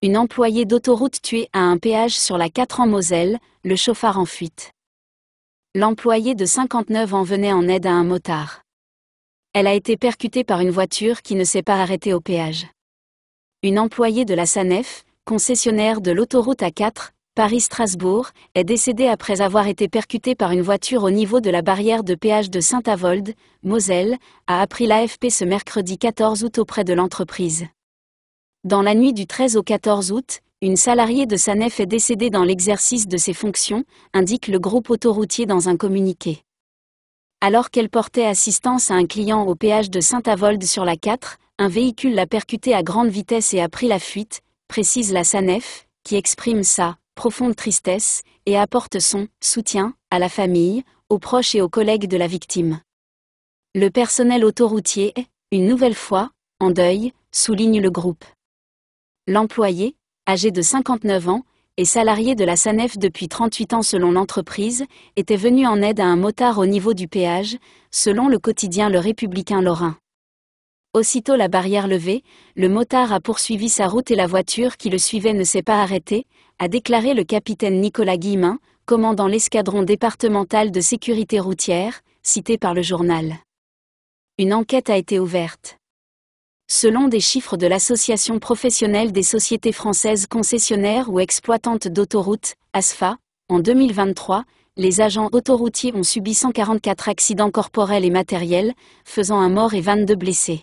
Une employée d'autoroute tuée à un péage sur la 4 en Moselle, le chauffard en fuite. L'employée de 59 ans venait en aide à un motard. Elle a été percutée par une voiture qui ne s'est pas arrêtée au péage. Une employée de la SANEF, concessionnaire de l'autoroute A4, Paris-Strasbourg, est décédée après avoir été percutée par une voiture au niveau de la barrière de péage de Saint-Avold, Moselle, a appris l'AFP ce mercredi 14 août auprès de l'entreprise. Dans la nuit du 13 au 14 août, une salariée de Sanef est décédée dans l'exercice de ses fonctions, indique le groupe autoroutier dans un communiqué. Alors qu'elle portait assistance à un client au péage de Saint-Avold sur la 4, un véhicule l'a percutée à grande vitesse et a pris la fuite, précise la Sanef, qui exprime sa profonde tristesse et apporte son soutien à la famille, aux proches et aux collègues de la victime. Le personnel autoroutier est, une nouvelle fois, en deuil, souligne le groupe. L'employé, âgé de 59 ans, et salarié de la SANEF depuis 38 ans selon l'entreprise, était venu en aide à un motard au niveau du péage, selon le quotidien Le Républicain Lorrain. Aussitôt la barrière levée, le motard a poursuivi sa route et la voiture qui le suivait ne s'est pas arrêtée, a déclaré le capitaine Nicolas Guillemin, commandant l'escadron départemental de sécurité routière, cité par le journal. Une enquête a été ouverte selon des chiffres de l'Association professionnelle des sociétés françaises concessionnaires ou exploitantes d'autoroutes, ASFA, en 2023, les agents autoroutiers ont subi 144 accidents corporels et matériels, faisant un mort et 22 blessés.